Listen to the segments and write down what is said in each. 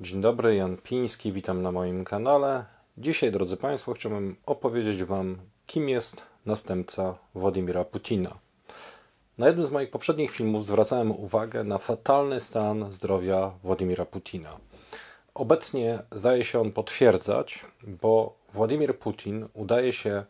Dzień dobry, Jan Piński, witam na moim kanale. Dzisiaj, drodzy Państwo, chciałbym opowiedzieć Wam, kim jest następca Władimira Putina. Na jednym z moich poprzednich filmów zwracałem uwagę na fatalny stan zdrowia Władimira Putina. Obecnie zdaje się on potwierdzać, bo Władimir Putin udaje się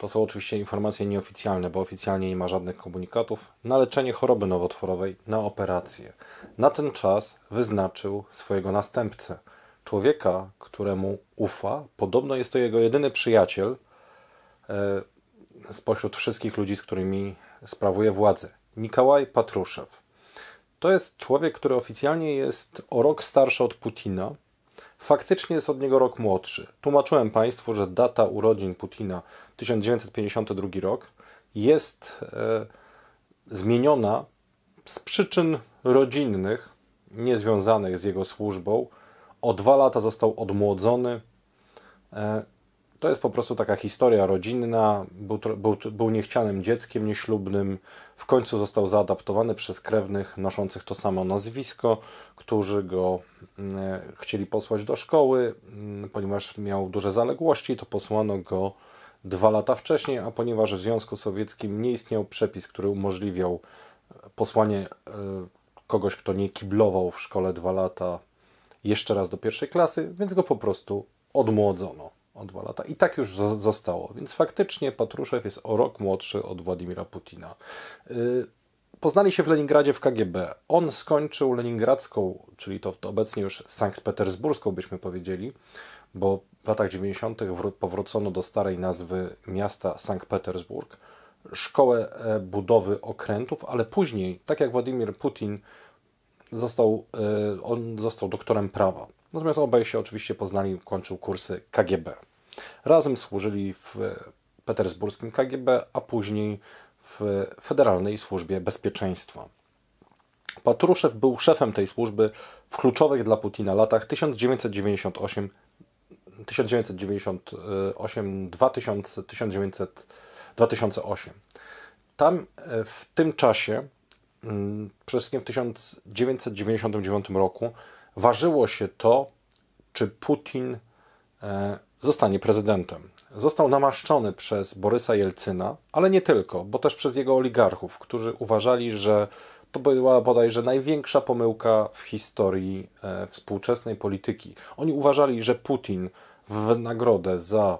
to są oczywiście informacje nieoficjalne, bo oficjalnie nie ma żadnych komunikatów na leczenie choroby nowotworowej, na operację. Na ten czas wyznaczył swojego następcę, człowieka, któremu ufa. Podobno jest to jego jedyny przyjaciel e, spośród wszystkich ludzi, z którymi sprawuje władzę. Nikałaj Patruszew. To jest człowiek, który oficjalnie jest o rok starszy od Putina faktycznie jest od niego rok młodszy. Tłumaczyłem Państwu, że data urodzin Putina 1952 rok jest e, zmieniona z przyczyn rodzinnych, niezwiązanych z jego służbą. O dwa lata został odmłodzony e, to jest po prostu taka historia rodzinna. Był, był, był niechcianym dzieckiem nieślubnym. W końcu został zaadaptowany przez krewnych noszących to samo nazwisko, którzy go mm, e, chcieli posłać do szkoły, mm, ponieważ miał duże zaległości, to posłano go dwa lata wcześniej, a ponieważ w Związku Sowieckim nie istniał przepis, który umożliwiał e, posłanie e, kogoś, kto nie kiblował w szkole dwa lata jeszcze raz do pierwszej klasy, więc go po prostu odmłodzono o dwa lata. I tak już zostało. Więc faktycznie Patruszew jest o rok młodszy od Władimira Putina. Y, poznali się w Leningradzie w KGB. On skończył leningradzką, czyli to, obecnie już Sankt Petersburską byśmy powiedzieli, bo w latach 90. powrócono do starej nazwy miasta Sankt Petersburg, szkołę e, budowy okrętów, ale później, tak jak Władimir Putin, został, e, on został doktorem prawa Natomiast obaj się oczywiście poznali, kończył kursy KGB. Razem służyli w petersburskim KGB, a później w Federalnej Służbie Bezpieczeństwa. Patruszew był szefem tej służby w kluczowych dla Putina latach 1998 1998 2008. Tam e, w tym czasie, mm, przede wszystkim w 1999 roku, ważyło się to, czy Putin e, zostanie prezydentem. Został namaszczony przez Borysa Jelcyna, ale nie tylko, bo też przez jego oligarchów, którzy uważali, że to była bodajże największa pomyłka w historii e, współczesnej polityki. Oni uważali, że Putin w nagrodę za,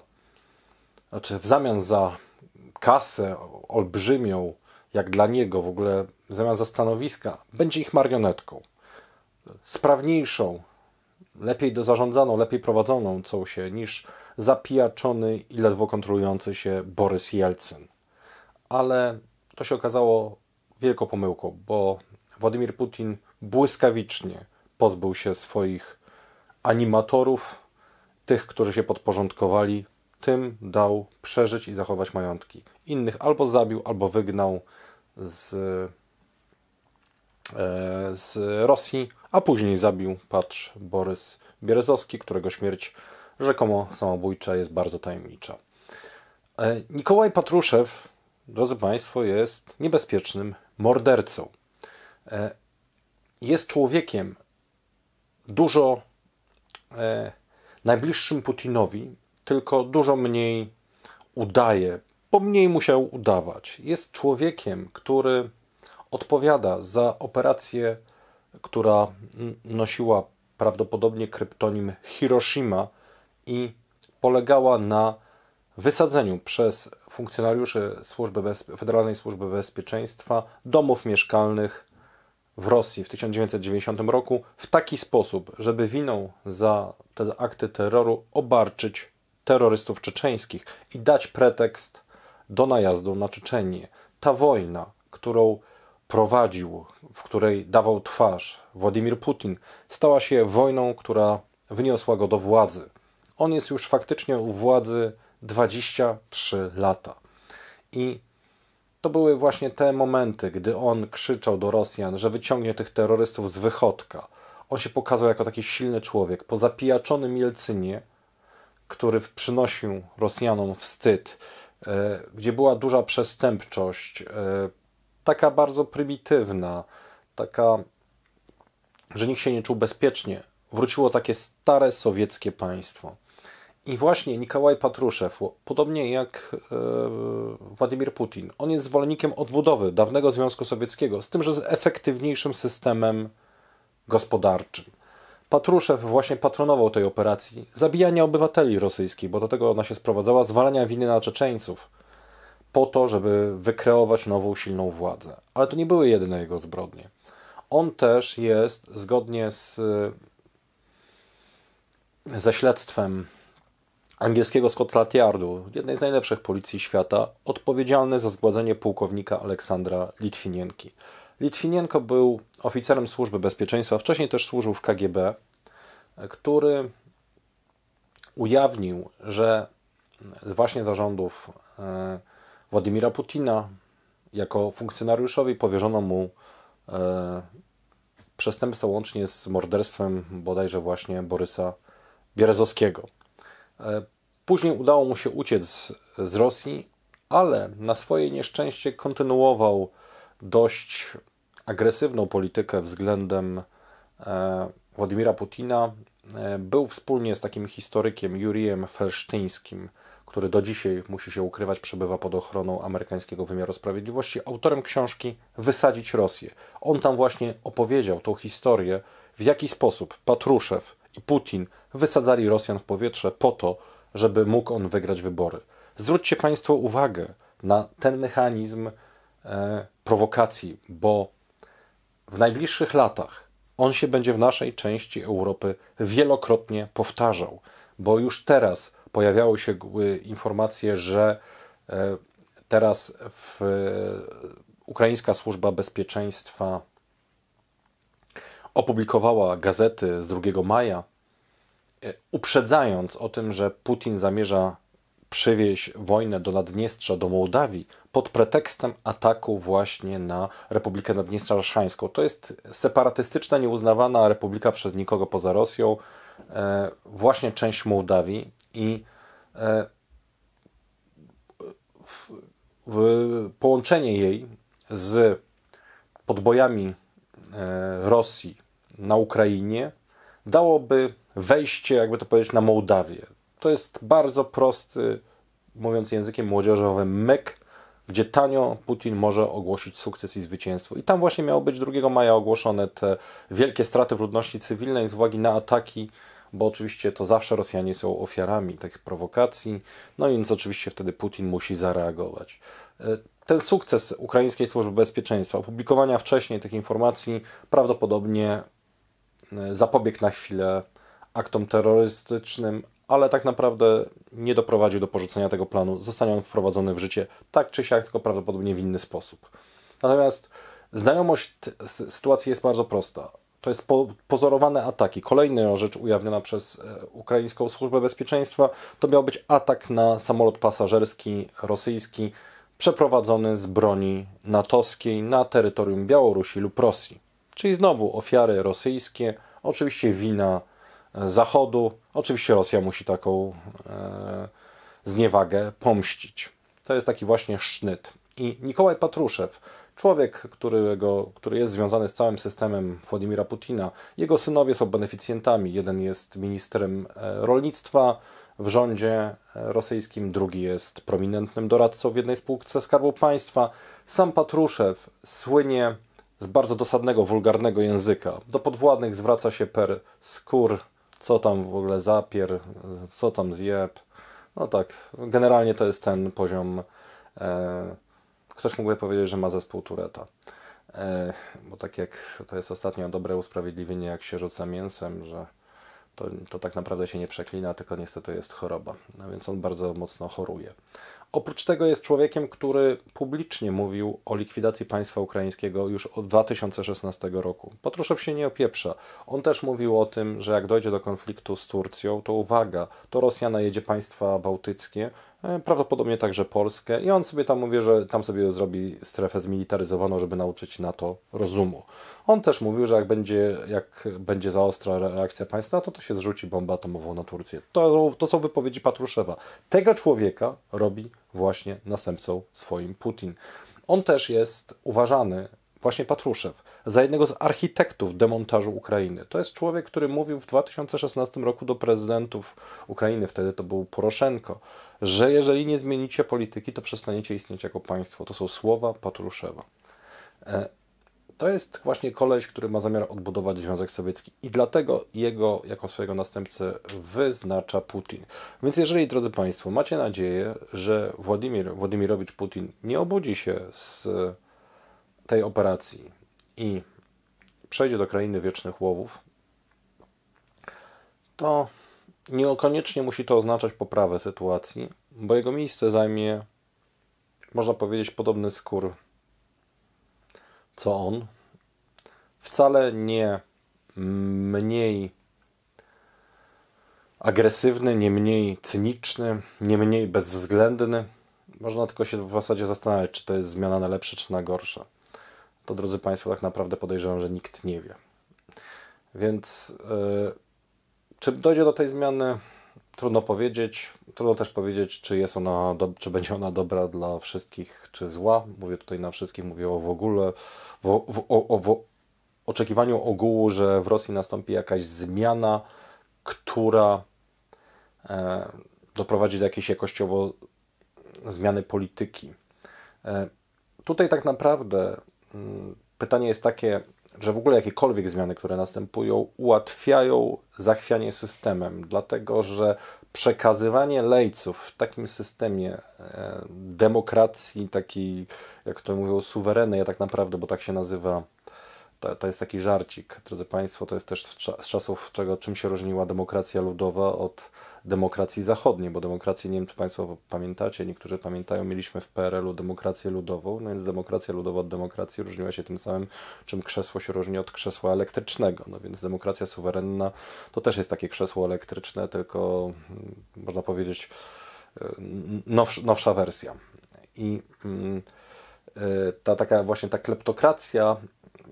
znaczy w zamian za kasę olbrzymią, jak dla niego w ogóle, w zamian za stanowiska, będzie ich marionetką sprawniejszą, lepiej zarządzaną, lepiej prowadzoną, co się, niż zapijaczony i ledwo kontrolujący się Borys Jelcyn. Ale to się okazało wielką pomyłką, bo Władimir Putin błyskawicznie pozbył się swoich animatorów, tych, którzy się podporządkowali, tym dał przeżyć i zachować majątki. Innych albo zabił, albo wygnał z, e, z Rosji, a później zabił, patrz, Borys Bierezowski, którego śmierć rzekomo samobójcza jest bardzo tajemnicza. E, Nikołaj Patruszew, drodzy Państwo, jest niebezpiecznym mordercą. E, jest człowiekiem dużo e, najbliższym Putinowi, tylko dużo mniej udaje, bo mniej musiał udawać. Jest człowiekiem, który odpowiada za operacje która nosiła prawdopodobnie kryptonim Hiroshima i polegała na wysadzeniu przez funkcjonariuszy Służby Federalnej Służby Bezpieczeństwa domów mieszkalnych w Rosji w 1990 roku w taki sposób, żeby winą za te akty terroru obarczyć terrorystów czeczeńskich i dać pretekst do najazdu na Czeczenię. Ta wojna, którą prowadził, w której dawał twarz Władimir Putin, stała się wojną, która wyniosła go do władzy. On jest już faktycznie u władzy 23 lata. I to były właśnie te momenty, gdy on krzyczał do Rosjan, że wyciągnie tych terrorystów z wychodka. On się pokazał jako taki silny człowiek. Po zapijaczonym Jelcynie, który przynosił Rosjanom wstyd, e, gdzie była duża przestępczość, e, taka bardzo prymitywna, taka, że nikt się nie czuł bezpiecznie. Wróciło takie stare sowieckie państwo. I właśnie Nikołaj Patruszew, podobnie jak e, Władimir Putin, on jest zwolennikiem odbudowy dawnego Związku Sowieckiego, z tym, że z efektywniejszym systemem gospodarczym. Patruszew właśnie patronował tej operacji zabijania obywateli rosyjskich, bo do tego ona się sprowadzała, zwalania winy na Czeczeńców po to, żeby wykreować nową silną władzę. Ale to nie były jedyne jego zbrodnie. On też jest zgodnie z ze śledztwem angielskiego Scotland Yardu, jednej z najlepszych policji świata, odpowiedzialny za zgładzenie pułkownika Aleksandra Litwinienki. Litwinienko był oficerem służby bezpieczeństwa, wcześniej też służył w KGB, który ujawnił, że właśnie zarządów e, Władimira Putina. Jako funkcjonariuszowi powierzono mu e, przestępstwo łącznie z morderstwem bodajże właśnie Borysa Bierezowskiego. E, później udało mu się uciec z Rosji, ale na swoje nieszczęście kontynuował dość agresywną politykę względem e, Władimira Putina. E, był wspólnie z takim historykiem Jurijem Felsztyńskim – który do dzisiaj musi się ukrywać, przebywa pod ochroną amerykańskiego wymiaru sprawiedliwości, autorem książki Wysadzić Rosję. On tam właśnie opowiedział tą historię, w jaki sposób Patruszew i Putin wysadzali Rosjan w powietrze po to, żeby mógł on wygrać wybory. Zwróćcie Państwo uwagę na ten mechanizm e, prowokacji, bo w najbliższych latach on się będzie w naszej części Europy wielokrotnie powtarzał, bo już teraz pojawiały się informacje, że e, teraz w, e, ukraińska służba bezpieczeństwa opublikowała gazety z 2 maja, e, uprzedzając o tym, że Putin zamierza przywieźć wojnę do Naddniestrza, do Mołdawii, pod pretekstem ataku właśnie na Republikę Naddniestrza Raszańską. To jest separatystyczna, nieuznawana republika przez nikogo poza Rosją, właśnie część Mołdawii. I e, w, w, połączenie jej z podbojami e, Rosji na Ukrainie dałoby wejście, jakby to powiedzieć, na Mołdawię. To jest bardzo prosty, mówiąc językiem młodzieżowym, myk, gdzie tanio Putin może ogłosić sukces i zwycięstwo. I tam właśnie miało być 2 maja ogłoszone te wielkie straty w ludności cywilnej z uwagi na ataki bo oczywiście to zawsze Rosjanie są ofiarami takich prowokacji, no i więc oczywiście wtedy Putin musi zareagować. E, ten sukces Ukraińskiej Służby Bezpieczeństwa, opublikowania wcześniej tych informacji, prawdopodobnie e, zapobiegł na chwilę aktom terrorystycznym, ale tak naprawdę nie doprowadził do porzucenia tego planu. Zostanie on wprowadzony w życie tak czy siak, tylko prawdopodobnie w inny sposób. Natomiast znajomość sytuacji jest bardzo prosta to jest po, pozorowane ataki. Kolejna rzecz ujawniona przez e, Ukraińską Służbę Bezpieczeństwa to miał być atak na samolot pasażerski rosyjski przeprowadzony z broni natowskiej na terytorium Białorusi lub Rosji. Czyli znowu ofiary rosyjskie, oczywiście wina e, Zachodu, oczywiście Rosja musi taką e, zniewagę pomścić. To jest taki właśnie sznyt. I Nikołaj Patruszew, Człowiek, którego, który jest związany z całym systemem Władimira Putina, jego synowie są beneficjentami. Jeden jest ministrem e, rolnictwa w rządzie e, rosyjskim, drugi jest prominentnym doradcą w jednej spółce Skarbu Państwa. Sam Patruszew słynie z bardzo dosadnego, wulgarnego języka. Do podwładnych zwraca się per skór, co tam w ogóle zapier, co tam zjeb. No tak, generalnie to jest ten poziom e, Ktoś mógłby powiedzieć, że ma zespół Tureta. E, bo tak jak to jest ostatnio dobre usprawiedliwienie, jak się rzuca mięsem, że to, to tak naprawdę się nie przeklina, tylko niestety jest choroba. No więc on bardzo mocno choruje. Oprócz tego jest człowiekiem, który publicznie mówił o likwidacji państwa ukraińskiego już od 2016 roku. Patruszew się nie opieprza. On też mówił o tym, że jak dojdzie do konfliktu z Turcją, to uwaga, to Rosja najedzie państwa bałtyckie, E, prawdopodobnie także Polskę i on sobie tam mówi, że tam sobie zrobi strefę zmilitaryzowaną, żeby nauczyć NATO rozumu. On też mówił, że jak będzie, jak będzie za ostra reakcja państwa, to to się zrzuci bombę atomową na Turcję. To, to są wypowiedzi Patruszewa. Tego człowieka robi właśnie następcą swoim Putin. On też jest uważany, właśnie Patruszew, za jednego z architektów demontażu Ukrainy. To jest człowiek, który mówił w 2016 roku do prezydentów Ukrainy, wtedy to był Poroszenko, że jeżeli nie zmienicie polityki, to przestaniecie istnieć jako państwo. To są słowa Patruszewa. E, to jest właśnie koleś, który ma zamiar odbudować Związek Sowiecki i dlatego jego jako swojego następcę wyznacza Putin. Więc jeżeli, drodzy Państwo, macie nadzieję, że Władimir Władimirowicz Putin nie obudzi się z tej operacji, i przejdzie do krainy wiecznych łowów, to niekoniecznie musi to oznaczać poprawę sytuacji, bo jego miejsce zajmie, można powiedzieć, podobny skór co on. Wcale nie mniej agresywny, nie mniej cyniczny, nie mniej bezwzględny. Można tylko się w zasadzie zastanawiać, czy to jest zmiana na lepsze, czy na gorsze to drodzy Państwo, tak naprawdę podejrzewam, że nikt nie wie. Więc yy, czy dojdzie do tej zmiany? Trudno powiedzieć. Trudno też powiedzieć, czy, jest ona do, czy będzie ona dobra dla wszystkich, czy zła. Mówię tutaj na wszystkich, mówię o w ogóle, w, w, o, o w oczekiwaniu ogółu, że w Rosji nastąpi jakaś zmiana, która e, doprowadzi do jakiejś jakościowo zmiany polityki. E, tutaj tak naprawdę Y, pytanie jest takie, że w ogóle jakiekolwiek zmiany, które następują, ułatwiają zachwianie systemem, dlatego że przekazywanie lejców w takim systemie e, demokracji, takiej, jak to mówią, suwerennej, a tak naprawdę, bo tak się nazywa, to, to jest taki żarcik, drodzy Państwo, to jest też z czasów, czego, czym się różniła demokracja ludowa od demokracji zachodniej, bo demokrację, nie wiem czy Państwo pamiętacie, niektórzy pamiętają, mieliśmy w PRL-u demokrację ludową, no więc demokracja ludowa od demokracji różniła się tym samym, czym krzesło się różni od krzesła elektrycznego, no więc demokracja suwerenna to też jest takie krzesło elektryczne, tylko mm, można powiedzieć y, nowsza, nowsza wersja. I mm, y, ta taka właśnie ta kleptokracja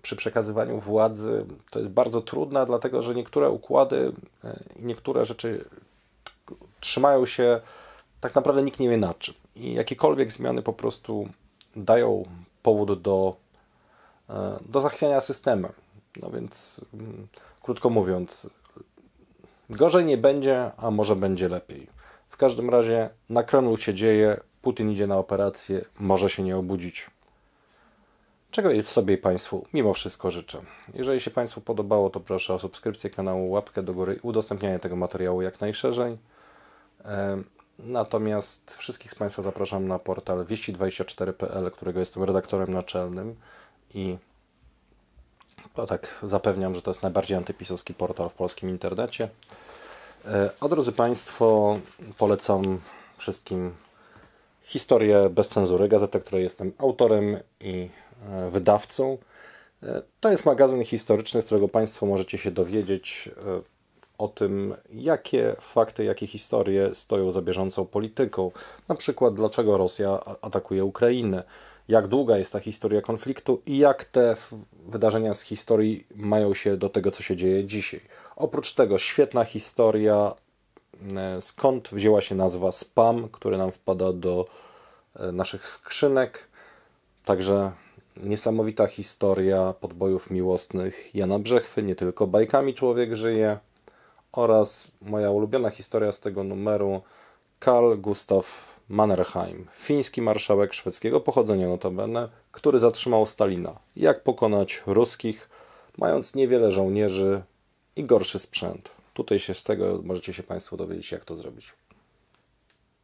przy przekazywaniu władzy to jest bardzo trudna, dlatego że niektóre układy i y, niektóre rzeczy trzymają się, tak naprawdę nikt nie wie na czym. I jakiekolwiek zmiany po prostu dają powód do, e, do zachwiania systemem. No więc, mm, krótko mówiąc, gorzej nie będzie, a może będzie lepiej. W każdym razie na Kremlu się dzieje, Putin idzie na operację, może się nie obudzić. Czego sobie Państwu mimo wszystko życzę. Jeżeli się Państwu podobało, to proszę o subskrypcję kanału, łapkę do góry i udostępnianie tego materiału jak najszerzej. E, natomiast wszystkich z Państwa zapraszam na portal wieści24.pl, którego jestem redaktorem naczelnym i to tak zapewniam, że to jest najbardziej antypisowski portal w polskim internecie. E, a drodzy Państwo, polecam wszystkim historię bez cenzury, gazetę, której jestem autorem i e, wydawcą. To jest magazyn historyczny, z którego Państwo możecie się dowiedzieć o tym, jakie fakty, jakie historie stoją za bieżącą polityką. Na przykład, dlaczego Rosja atakuje Ukrainę, jak długa jest ta historia konfliktu i jak te wydarzenia z historii mają się do tego, co się dzieje dzisiaj. Oprócz tego, świetna historia, e, skąd wzięła się nazwa spam, który nam wpada do e, naszych skrzynek. Także niesamowita historia podbojów miłosnych Jana Brzechwy, nie tylko bajkami człowiek żyje oraz moja ulubiona historia z tego numeru Karl Gustav Mannerheim, fiński marszałek szwedzkiego pochodzenia notabene, który zatrzymał Stalina. Jak pokonać ruskich, mając niewiele żołnierzy i gorszy sprzęt. Tutaj się z tego możecie się Państwo dowiedzieć, jak to zrobić.